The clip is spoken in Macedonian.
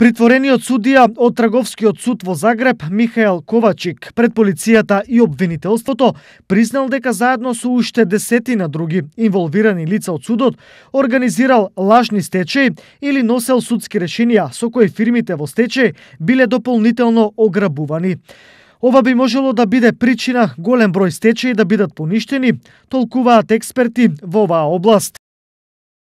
Притворениот судија од Траговскиот суд во Загреб, Михаел Ковачик, пред полицијата и обвинителството, признал дека заедно со уште десетина други инволвирани лица од судот, организирал лажни стечеј или носел судски решенија со кои фирмите во стечеј биле дополнително ограбувани. Ова би можело да биде причина голем број стечеј да бидат поништени, толкуваат експерти во оваа област.